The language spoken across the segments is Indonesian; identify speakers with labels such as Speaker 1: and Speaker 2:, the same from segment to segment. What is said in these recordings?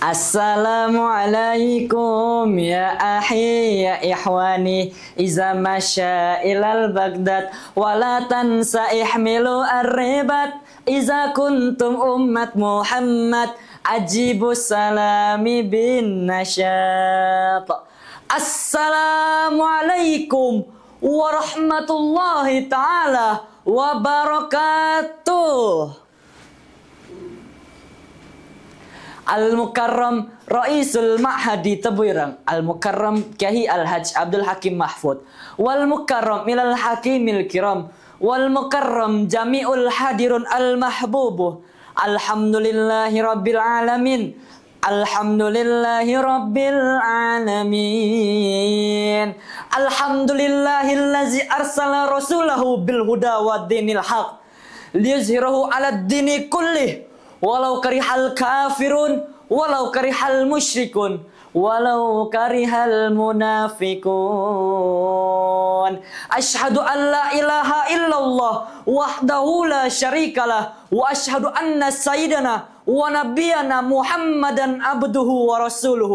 Speaker 1: Assalamualaikum ya ahi ya ihwani Iza masya ilal bagdad Walatan tansa ihmilu arribat Iza kuntum umat Muhammad Ajibu salami bin nasyat Assalamualaikum warahmatullahi ta'ala wabarakatuh Al Mukarram Raisul Mahadi Tebuirang Al Mukarram Kiai Al Haj Abdul Hakim Mahfud Wal Mukarram Milal Hakimil Kiram Wal Mukarram Jamiul Hadirun Al Mahbubu Alhamdulillahi Rabbil Alamin Alhamdulillahi Rabbil Alamin Alhamdulillahillazi arsala rasulahu Bilhuda wa dinil haq liyuzhirahu ala dini kullih ولو كره الكافرون ولو كره المشركون ولو كره المنافقون أشهد أن لا إله إلا الله وحده لا شريك له وأشهد أن سيدنا ونبينا محمدا عبده ورسوله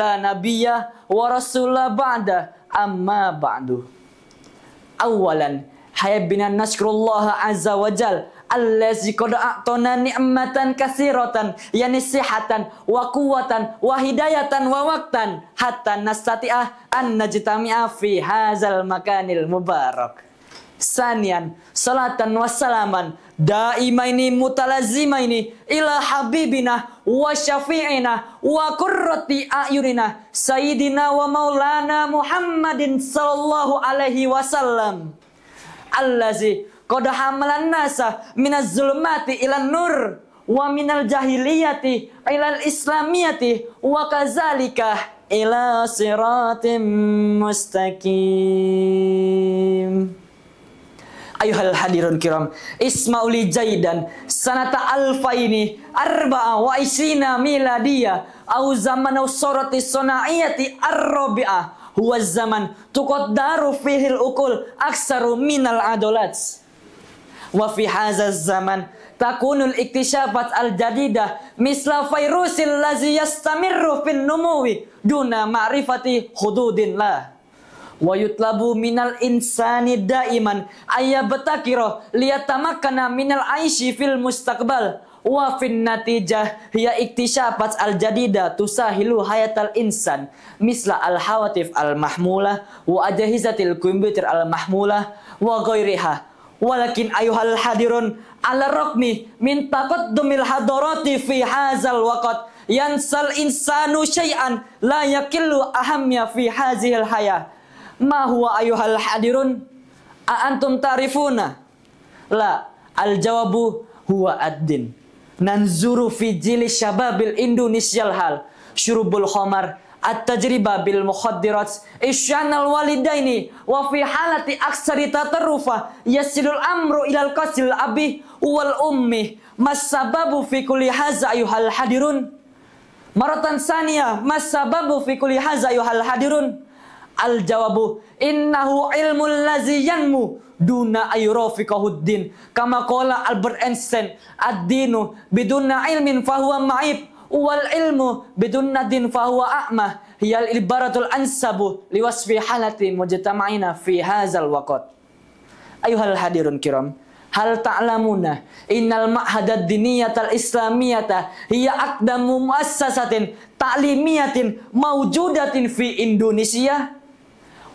Speaker 1: لا نبي ورسول بعد أما بعد أولا حيبنا نشكر الله عز وجل allazi qad a'tana ni'matan katsiratan yani sihatan wa quwwatan wa hidayatan wa waqtan hatta nastati'ah an najtami'a fi hazal makanil mubarak sanian salatan wassalaman daimaini mutalazimaini ila habibina wa syafi'ina wa kurrati ayunina sayyidina wa maulana Muhammadin sallallahu alaihi wasallam allazi Qad hamalan nasa minaz zulmati ilan nur wa minal jahiliyati ilal islamiyati wa kazalika ila siratim mustaqim Ayuhal hadirun kiram Ismauli jaidan Sanata alfa ini Arba'a wa isina miladia Au zaman au sorati sona'iyati Arrobi'a Huwa zaman Tukot daru fihil ukul Aksaru minal adolats wa fi hadzal zaman takunul iktishafat al jadidah misla virusil lazi yastamirru fin numuwi duna ma'rifati lah wa yutlabu minal insani daiman betakiro liyatamakkana minal aishi fil mustaqbal wa fin natijah ya iktishafat al jadida tusahilu hayatal insan misla al hawatif al mahmulah wa ajahizatil kumbitir al mahmulah wa ghairiha Walakin ayuhal hadirun ala rokmi min taqaddumil hadarati fi hazal waqt yansal insanu syai'an la yakillu ahamnya fi hazihil haya. Ma huwa ayuhal hadirun a antum tarifuna. La al jawabu huwa ad-din. Nanzuru fi jilis syababil Indonesia hal syurubul khomar at-tajriba bil mukhaddirat isyanal walidaini wa fi halati aksari tatarufa yasilul amru ilal qasil abi wal ummi mas sababu fi kulli hadza ayuhal hadirun maratan saniya mas sababu fi kulli hadza ayuhal hadirun al jawabu innahu ilmul ladzi yanmu duna ayurafikahuddin kama qala Albert Einstein ad-dinu biduna ilmin fahuwa ma'ib wal ilmu bidun nadin fahuwa a'mah hiyal ibaratul ansabu liwasfi halati mujtama'ina fi hazal waqt ayuhal hadirun kiram Hal ta'lamuna innal ma'hadad diniyatal islamiyata hiya akdamu muassasatin ta'limiyatin mawjudatin fi Indonesia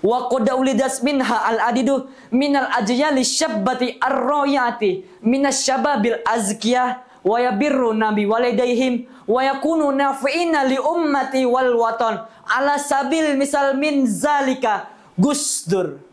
Speaker 1: wa qad ulidas minha al adidu minal ajyali syabbati arroyati minasyababil syababil azkiyah wa yabirru nabi walidayhim wa yakunu nafi'ina li ummati wal waton ala sabil misal min zalika gusdur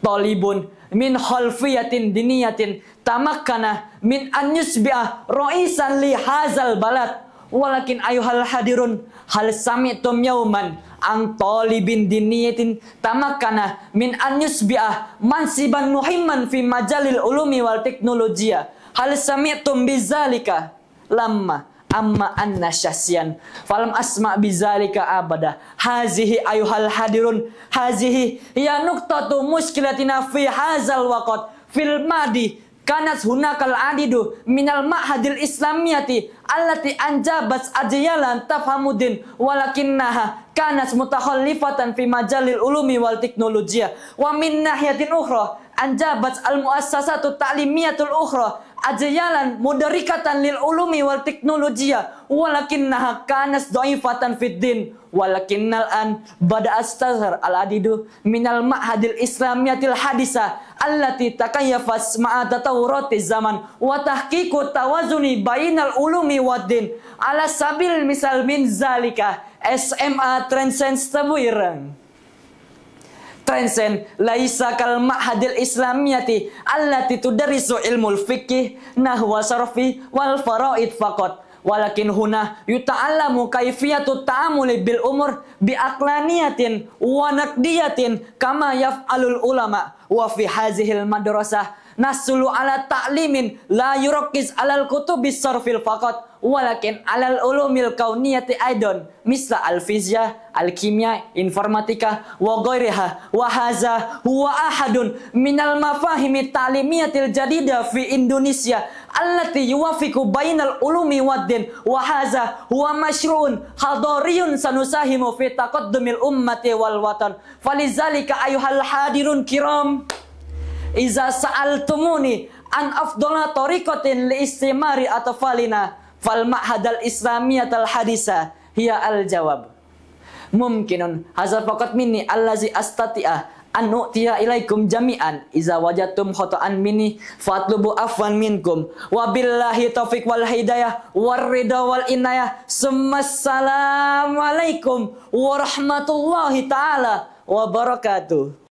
Speaker 1: talibun min khalfiyatin diniyatin tamakkana min an yusbi'a ra'isan li hazal balad walakin ayuhal hadirun hal sami'tum yauman ang talibin diniyatin tamakkana min an yusbi'a mansiban muhimman fi majalil ulumi wal teknolojia Hal sami'tum bizalika lamma amma anna syasyan falam asma bizalika abada hazihi ayuhal hadirun hazihi ya nuktatu muskilatina fi hazal waqat fil madi kanat hunakal adidu minal ma'hadil islamiyati allati anjabat ajyalan tafhamudin walakinnaha kanat mutakhallifatan fi majalil ulumi wal teknologia wa min nahyatin ukhra anjabat al muassasatu ta'limiyatul ukhra ajyalan mudarikatan lil ulumi wal teknologia walakinnaha kanas dhaifatan fid din walakinnal an bada astazhar al adidu minal ma'hadil islamiyatil hadisa allati takayyafas ma'a tatawurati zaman wa tahqiqu tawazuni bainal ulumi wad din ala sabil misal min zalika SMA Transcends Tabuirang transcend laisa kal ma'hadil islamiyati allati tudarisu ilmul fikih nahwa sarfi wal faraid faqat walakin huna yuta'allamu kaifiyatu ta'amuli bil umur bi aqlaniyatin wa naqdiyatin kama yaf'alul ulama wa fi hazihil madrasah nasulu ala ta'limin la yurokis alal kutubis sorfil fakot walakin alal ulumil kauniyati aidon misla al fizya al kimia informatika wa ghairiha wa haza huwa ahadun minal mafahimi ta'limiyatil jadida fi Indonesia allati yuwafiku bainal ulumi waddin wa haza huwa mashruun hadariyun sanusahimu fi taqaddumil ummati wal watan falizalika ayuhal hadirun kiram Iza sa'altumuni an afdola torikotin li istimari atau falina fal ma'hadal al hadisa hiya al jawab. Mungkinun hazal pokot minni allazi astati'ah an nu'tiya ilaikum jami'an iza wajatum khotoan minni fatlubu afwan minkum wa billahi taufiq wal hidayah war wal inayah summa warahmatullahi ta'ala wabarakatuh